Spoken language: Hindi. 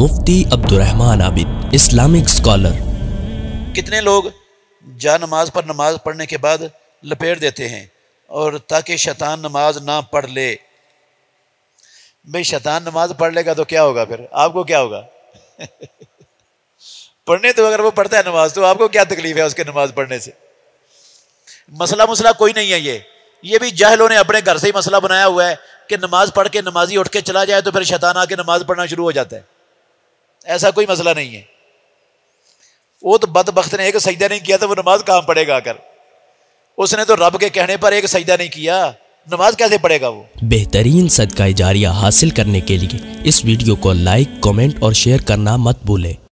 मुफ्ती अब्दुलरहमान आबिद इस्लामिक स्कॉलर कितने लोग जा नमाज पर नमाज पढ़ने के बाद लपेट देते हैं और ताकि शैतान नमाज ना पढ़ ले भाई शैतान नमाज पढ़ लेगा तो क्या होगा फिर आपको क्या होगा पढ़ने तो अगर वो पढ़ता है नमाज तो आपको क्या तकलीफ है उसके नमाज पढ़ने से मसला मुसला कोई नहीं है ये ये भी जाहलों ने अपने घर से ही मसला बनाया हुआ है कि नमाज पढ़ के नमाजी उठ के चला जाए तो फिर शैतान आके नमाज पढ़ना शुरू हो जाता है ऐसा कोई मसला नहीं है वो तो बदबख्त ने एक सजदा नहीं किया था तो वो नमाज कहां पढ़ेगा आकर उसने तो रब के कहने पर एक सजदा नहीं किया नमाज कैसे पढ़ेगा वो बेहतरीन सदका जारिया हासिल करने के लिए इस वीडियो को लाइक कॉमेंट और शेयर करना मत भूलें